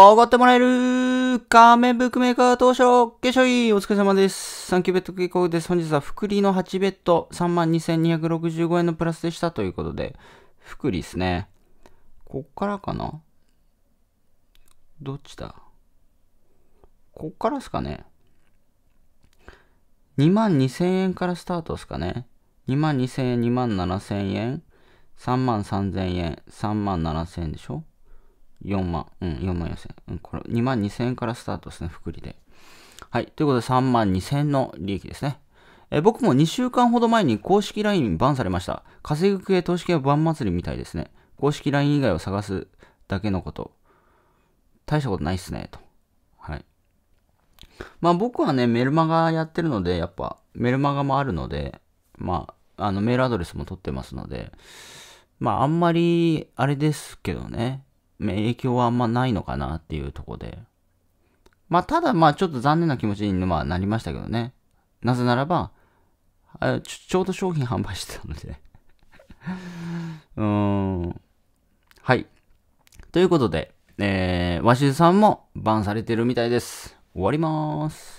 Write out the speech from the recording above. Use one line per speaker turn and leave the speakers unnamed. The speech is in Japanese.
おごってもらえる仮面ブックメーカー当初化粧いお疲れ様です。サンキューベット計画です。本日は福利の8ベッド32,265円のプラスでしたということで、福利ですね。こっからかなどっちだこっからっすかね ?2 万2000円からスタートっすかね ?2 万2000円、2万7000円、3万3000円、3万7000円でしょ4万、うん、4万4千円。うん、これ、2万2千円からスタートですね、福利で。はい、ということで3万2千円の利益ですね。え僕も2週間ほど前に公式 LINE バンされました。稼ぐ系投資系バン祭りみたいですね。公式 LINE 以外を探すだけのこと。大したことないっすね、と。はい。まあ僕はね、メルマガやってるので、やっぱメルマガもあるので、まあ、あのメールアドレスも取ってますので、まああんまりあれですけどね。影響はあんまないのかなっていうとこで。まあ、ただ、まあ、ちょっと残念な気持ちに、まあ、なりましたけどね。なぜならば、ちちょうど商品販売してたので うーん。はい。ということで、えー、しさんもバンされてるみたいです。終わりまーす。